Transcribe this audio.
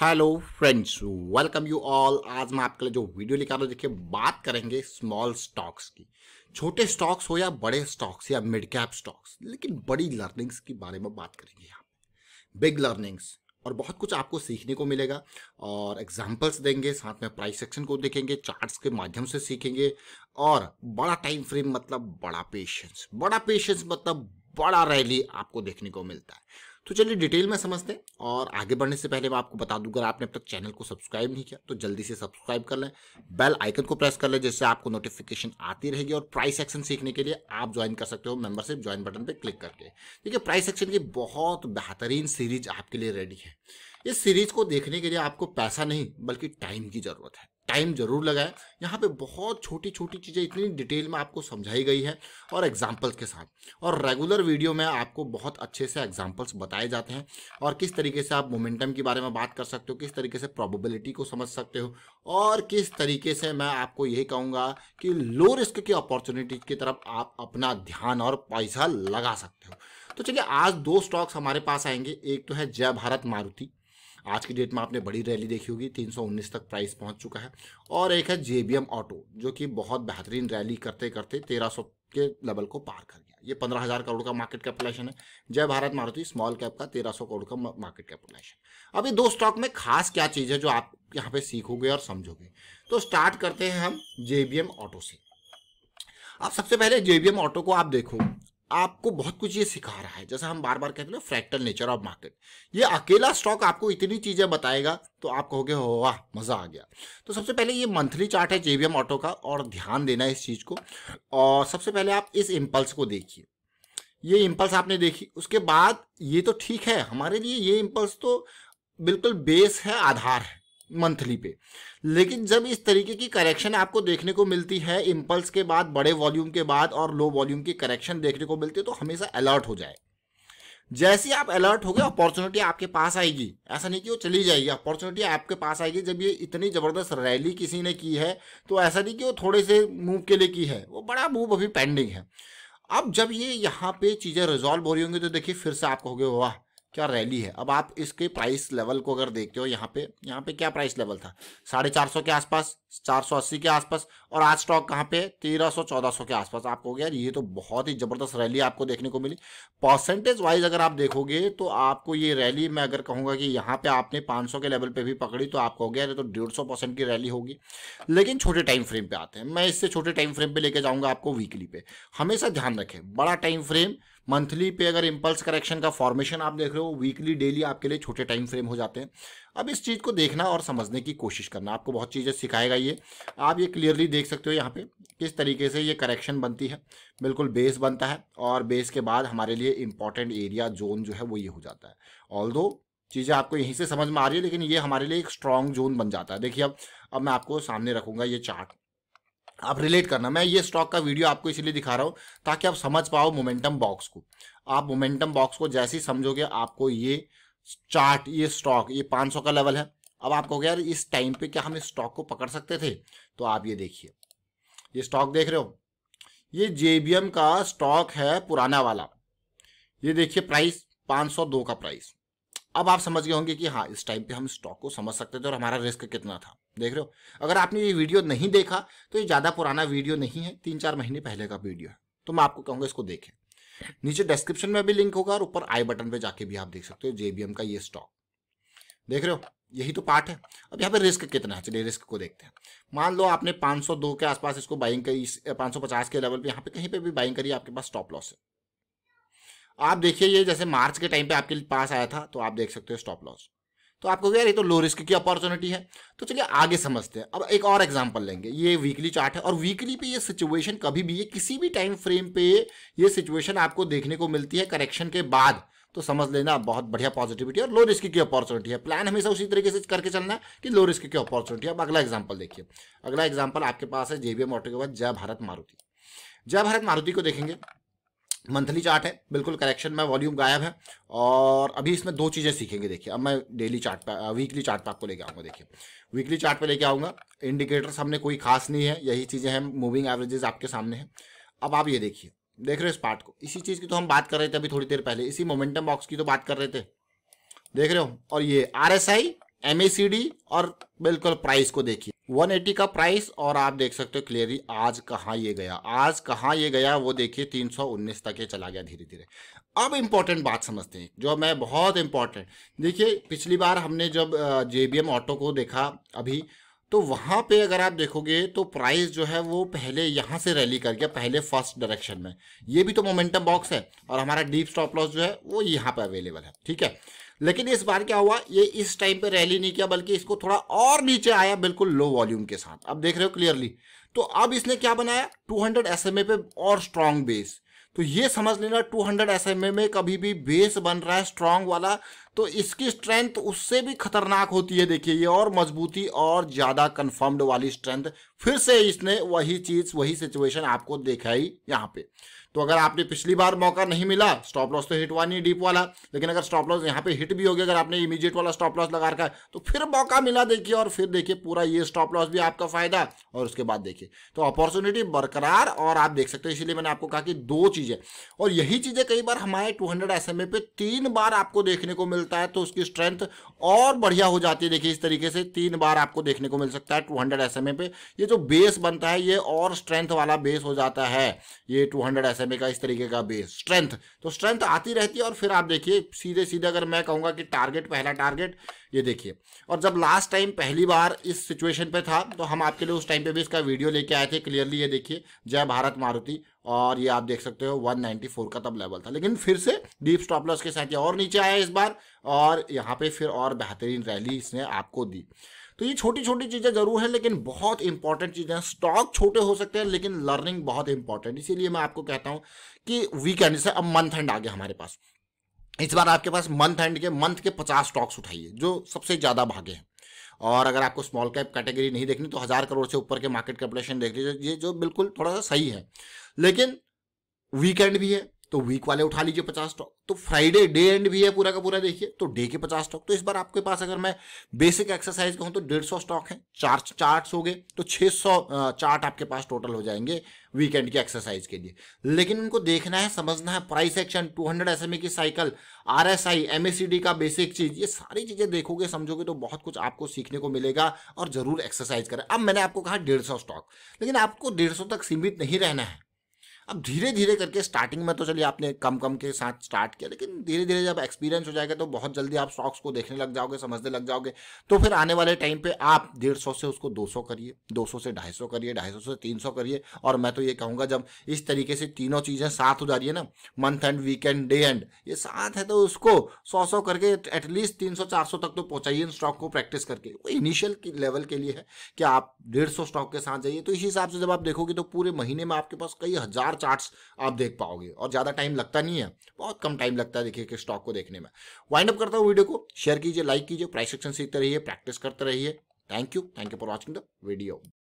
hello friends welcome you all आज मैं आपके लिए जो वीडियो लेकर रहा हूँ देखिए बात करेंगे स्मॉल स्टॉक्स की छोटे स्टॉक्स हो या बड़े स्टॉक्स या मिड कैप स्टॉक्स लेकिन बड़ी लर्निंग्स के बारे में बात करेंगे यहाँ बिग लर्निंग्स और बहुत कुछ आपको सीखने को मिलेगा और एग्जाम्पल्स देंगे साथ में प्राइस सेक्शन को देखेंगे चार्ट्स के माध्यम से सीखेंगे और बड़ा टाइम फ्रेम मतलब बड़ा पेशेंस बड़ा पेशेंस मतलब बड़ा रैली आपको देखने को मिलता है तो चलिए डिटेल में समझते हैं और आगे बढ़ने से पहले मैं आपको बता दूँ अगर आपने अब तक चैनल को सब्सक्राइब नहीं किया तो जल्दी से सब्सक्राइब कर लें बेल आइकन को प्रेस कर लें जिससे आपको नोटिफिकेशन आती रहेगी और प्राइस एक्शन सीखने के लिए आप ज्वाइन कर सकते हो मेंबरशिप ज्वाइन बटन पर क्लिक करके ठीक है प्राइस एक्शन की बहुत बेहतरीन सीरीज आपके लिए रेडी है इस सीरीज को देखने के लिए आपको पैसा नहीं बल्कि टाइम की ज़रूरत है टाइम जरूर लगाए यहाँ पे बहुत छोटी छोटी चीज़ें इतनी डिटेल में आपको समझाई गई है और एग्जाम्पल्स के साथ और रेगुलर वीडियो में आपको बहुत अच्छे से एग्जाम्पल्स बताए जाते हैं और किस तरीके से आप मोमेंटम के बारे में बात कर सकते हो किस तरीके से प्रॉबिलिटी को समझ सकते हो और किस तरीके से मैं आपको यही कहूँगा कि लो रिस्क की अपॉर्चुनिटी की तरफ आप अपना ध्यान और पैसा लगा सकते हो तो चलिए आज दो स्टॉक्स हमारे पास आएंगे एक तो है जय भारत मारुति आज की डेट में आपने बड़ी रैली देखी होगी 319 तक प्राइस पहुंच चुका है और एक है एम ऑटो जो कि बहुत बेहतरीन रैली करते करते 1300 के लेवल को पार कर गया ये पंद्रह हज़ार करोड़ का मार्केट कैपिटलाइजेशन है जय भारत मारुति स्मॉल कैप का तेरह सौ करोड़ का मार्केट कैपिटलाइजेशन अब ये दो स्टॉक में खास क्या चीज़ है जो आप यहाँ पे सीखोगे और समझोगे तो स्टार्ट करते हैं हम जे ऑटो से आप सबसे पहले जे ऑटो को आप देखो आपको बहुत कुछ ये सिखा रहा है जैसा हम बार बार कहते हैं फ्रैक्टल नेचर ऑफ मार्केट ये अकेला स्टॉक आपको इतनी चीज़ें बताएगा तो आप कहोगे हो वाह मज़ा आ गया तो सबसे पहले ये मंथली चार्ट है जेवीएम ऑटो का और ध्यान देना इस चीज़ को और सबसे पहले आप इस इम्पल्स को देखिए ये इम्पल्स आपने देखी उसके बाद ये तो ठीक है हमारे लिए ये इम्पल्स तो बिल्कुल बेस है आधार है मंथली पे लेकिन जब इस तरीके की करेक्शन आपको देखने को मिलती है इम्पल्स के बाद बड़े वॉल्यूम के बाद और लो वॉल्यूम की करेक्शन देखने को मिलती है तो हमेशा अलर्ट हो जाए जैसे आप अलर्ट हो गए अपॉर्चुनिटी आपके पास आएगी ऐसा नहीं कि वो चली जाएगी अपॉर्चुनिटी आपके पास आएगी जब ये इतनी ज़बरदस्त रैली किसी ने की है तो ऐसा नहीं कि वो थोड़े से मूव के लिए की है वो बड़ा मूव अभी पेंडिंग है अब जब ये यहाँ पे चीज़ें रिजॉल्व हो रही होंगी तो देखिए फिर से आप कहोगे वाह क्या रैली है अब आप इसके प्राइस लेवल को अगर देखते हो यहाँ पे यहाँ पे क्या प्राइस लेवल था साढ़े चार सौ के आसपास चार सौ अस्सी के आसपास और आज स्टॉक कहाँ पे चौदह 1400 के आसपास आपको हो गया ये तो बहुत ही ज़बरदस्त रैली आपको देखने को मिली परसेंटेज वाइज अगर आप देखोगे तो आपको ये रैली मैं अगर कहूँगा कि यहाँ पे आपने 500 के लेवल पे भी पकड़ी तो आपको हो गया तो डेढ़ सौ परसेंट की रैली होगी लेकिन छोटे टाइम फ्रेम पर आते हैं मैं इससे छोटे टाइम फ्रेम पर लेके जाऊँगा आपको वीकली पे हमेशा ध्यान रखें बड़ा टाइम फ्रेम मंथली पे अगर इम्पल्स करेक्शन का फॉर्मेशन आप देख रहे हो वीकली डेली आपके लिए छोटे टाइम फ्रेम हो जाते हैं अब इस चीज़ को देखना और समझने की कोशिश करना आपको बहुत चीज़ें सिखाएगा ये आप ये क्लियरली देख सकते हो यहाँ पे किस तरीके से ये करेक्शन बनती है बिल्कुल बेस बनता है और बेस के बाद हमारे लिए इम्पॉर्टेंट एरिया जोन जो है वो ये हो जाता है ऑल चीज़ें आपको यहीं से समझ में आ रही है लेकिन ये हमारे लिए एक स्ट्रॉन्ग जोन बन जाता है देखिए अब अब मैं आपको सामने रखूँगा ये चार्ट आप रिलेट करना मैं ये स्टॉक का वीडियो आपको इसलिए दिखा रहा हूँ ताकि आप समझ पाओ मोमेंटम बॉक्स को आप मोमेंटम बॉक्स को जैसे ही समझोगे आपको ये चार्ट ये स्टॉक ये 500 का लेवल है अब आप कहोगे यार इस टाइम पे क्या हम इस स्टॉक को पकड़ सकते थे तो आप ये देखिए ये स्टॉक देख रहे हो ये जेबीएम का स्टॉक है पुराना वाला ये देखिए प्राइस 502 का प्राइस अब आप समझ गए होंगे कि हाँ इस टाइम पे हम स्टॉक को समझ सकते थे और हमारा रिस्क कितना था देख रहे हो अगर आपने ये वीडियो नहीं देखा तो ये ज़्यादा पुराना वीडियो नहीं है तीन चार महीने पहले का वीडियो है तो मैं आपको कहूँगा इसको देखें नीचे डिस्क्रिप्शन में भी लिंक होगा और ऊपर आई बटन पे जाके भी आप देख सकते हो जेबीएम का ये स्टॉक देख रहे हो यही तो पार्ट है अब यहाँ पे रिस्क कितना है चलिए रिस्क को देखते हैं मान लो आपने 502 के आसपास इसको बाइंग करी 550 के लेवल पे यहाँ पे कहीं पे भी बाइंग करी आपके पास स्टॉप लॉस है आप देखिए ये जैसे मार्च के टाइम पे आपके पास आया था तो आप देख सकते हो स्टॉप लॉस तो आपको यार ये तो लो रिस्क की अपॉर्चुनिटी है तो चलिए आगे समझते हैं अब एक और एग्जाम्पल लेंगे ये वीकली चार्ट है और वीकली पे ये सिचुएशन कभी भी ये किसी भी टाइम फ्रेम पे ये सिचुएशन आपको देखने को मिलती है करेक्शन के बाद तो समझ लेना बहुत बढ़िया पॉजिटिविटी और लो रिस्क की अपॉर्चुनिटी है प्लान हमेशा उसी तरीके से करके चलना है कि लो रिस्क की अपॉर्चुनिटी अब अगला एग्जाम्पल देखिए अगला एग्जाम्पल आपके पास है जेबीएम ऑटो के बाद जय भारत मारुति जय भारत मारुति को देखेंगे मंथली चार्ट है बिल्कुल करेक्शन में वॉल्यूम गायब है और अभी इसमें दो चीज़ें सीखेंगे देखिए अब मैं डेली चार्ट पर वीकली चार्ट पर आपको लेके आऊँगा देखिए वीकली चार्ट पर लेके आऊँगा इंडिकेटर्स हमने कोई खास नहीं है यही चीज़ें हैं मूविंग एवरेजेस आपके सामने हैं अब आप ये देखिए देख रहे हो इस पार्ट को इसी चीज़ की तो हम बात कर रहे थे अभी थोड़ी देर पहले इसी मोमेंटम बॉक्स की तो बात कर रहे थे देख रहे हो और ये R S I M A C D और बिल्कुल प्राइस को देखिए 180 का प्राइस और आप देख सकते हो क्लियरली आज कहाँ ये गया आज कहाँ ये गया वो देखिए 319 तक ये चला गया धीरे धीरे अब इम्पॉर्टेंट बात समझते हैं जो मैं बहुत इम्पोर्टेंट देखिए पिछली बार हमने जब जे ऑटो को देखा अभी तो वहाँ पे अगर आप देखोगे तो प्राइस जो है वो पहले यहाँ से रैली कर गया पहले फर्स्ट डायरेक्शन में ये भी तो मोमेंटम बॉक्स है और हमारा डीप स्टॉप लॉस जो है वो यहाँ पे अवेलेबल है ठीक है लेकिन इस बार क्या हुआ ये इस टाइम पे रैली नहीं किया बल्कि इसको थोड़ा और नीचे आया बिल्कुल लो वॉल्यूम के साथ अब देख रहे हो क्लियरली तो अब इसने क्या बनाया टू हंड्रेड पे और स्ट्रांग बेस तो ये समझ लेना 200 हंड्रेड एस में कभी भी बेस बन रहा है स्ट्रांग वाला तो इसकी स्ट्रेंथ उससे भी खतरनाक होती है देखिए ये और मजबूती और ज़्यादा कन्फर्म्ड वाली स्ट्रेंथ फिर से इसने वही चीज़ वही सिचुएशन आपको देखा ही यहाँ पे तो अगर आपने पिछली बार मौका नहीं मिला स्टॉप लॉस तो हिट हुआ नहीं डीप वाला लेकिन अगर स्टॉप लॉस यहाँ पे हिट भी हो गया अगर आपने इमीडिएट वाला स्टॉप लॉस लगा रखा है तो फिर मौका मिला देखिए और फिर देखिए पूरा ये स्टॉप लॉस भी आपका फायदा और उसके बाद देखिए तो अपॉर्चुनिटी बरकरार और आप देख सकते हो इसीलिए मैंने आपको कहा कि दो चीज़ें और यही चीज़ें कई बार हमारे two hundred S M A पे तीन बार आपको देखने को मिलता है तो उसकी स्ट्रेंथ और बढ़िया हो जाती है देखिए इस तरीके से तीन बार आपको देखने को मिल सकता है two hundred S M A पे ये जो बेस बनता है ये और स्ट्रेंथ वाला बेस हो जाता है ये टू हंड्रेड एस एम का इस तरीके का बेस स्ट्रेंथ तो स्ट्रेंथ आती रहती है और फिर आप देखिए सीधे सीधे अगर मैं कहूँगा कि टारगेट पहला टारगेट ये देखिए और जब लास्ट टाइम पहली बार इस सिचुएशन पे था तो हम आपके लिए उस टाइम पे भी इसका वीडियो लेके आए थे क्लियरली ये देखिए जय भारत मारुति और ये आप देख सकते हो 194 का तब लेवल था लेकिन फिर से डीप स्टॉप लॉस के साथ ये और नीचे आया इस बार और यहाँ पे फिर और बेहतरीन रैली इसने आपको दी तो ये छोटी छोटी चीज़ें जरूर है लेकिन बहुत इंपॉर्टेंट चीज़ें हैं स्टॉक छोटे हो सकते हैं लेकिन लर्निंग बहुत इंपॉर्टेंट इसीलिए मैं आपको कहता हूँ कि वीकेंड से अब मंथ एंड आ गया हमारे पास इस बार आपके पास मंथ एंड के मंथ के पचास स्टॉक्स उठाइए जो सबसे ज़्यादा भागे हैं और अगर आपको स्मॉल कैप कैटेगरी नहीं देखनी तो हज़ार करोड़ से ऊपर के मार्केट कैपिटेशन देख लीजिए ये जो बिल्कुल थोड़ा सा सही है लेकिन वीकेंड भी है तो वीक वाले उठा लीजिए पचास स्टॉक तो फ्राइडे डे एंड भी है पूरा का पूरा देखिए तो डे के पचास स्टॉक तो इस बार आपके पास अगर मैं बेसिक एक्सरसाइज कहूँ तो डेढ़ सौ स्टॉक है चार चार्ट हो गए तो छह सौ चार्ट आपके पास टोटल हो जाएंगे वीकेंड की एक्सरसाइज के लिए लेकिन उनको देखना है समझना है price action two hundred S की cycle R S I M का बेसिक चीज़ ये सारी चीज़ें देखोगे समझोगे तो बहुत कुछ आपको सीखने को मिलेगा और ज़रूर एक्सरसाइज करें अब मैंने आपको कहा डेढ़ सौ स्टॉक लेकिन आपको डेढ़ सौ तक सीमित नहीं रहना है अब धीरे धीरे करके स्टार्टिंग में तो चलिए आपने कम कम के साथ स्टार्ट किया लेकिन धीरे धीरे जब एक्सपीरियंस हो जाएगा तो बहुत जल्दी आप स्टॉक्स को देखने लग जाओगे समझने लग जाओगे तो फिर आने वाले टाइम पे आप डेढ़ सौ से उसको दो सौ करिए दो सौ से ढाई सौ करिए ढाई सौ से तीन सौ करिए और मैं तो ये कहूँगा जब इस तरीके से तीनों चीज़ें साथ हो जा रही है ना month end weekend day end ये साथ है तो उसको सौ सौ करके एटलीस्ट तीन सौ चार सौ तक तो पहुँचाइए इन स्टॉक को प्रैक्टिस करके वो इनिशियल लेवल के लिए है कि आप डेढ़ सौ स्टॉक के साथ जाइए तो इसी हिसाब से जब आप देखोगे तो पूरे महीने में आपके पास कई हज़ार चार चार्ट्स आप देख पाओगे और ज़्यादा टाइम लगता नहीं है बहुत कम टाइम लगता है देखिए कि स्टॉक को देखने में वाइंड अप करता हूँ वीडियो को शेयर कीजिए लाइक कीजिए प्राइस सेक्शन सीखते रहिए प्रैक्टिस करते रहिए thank you thank you for watching the video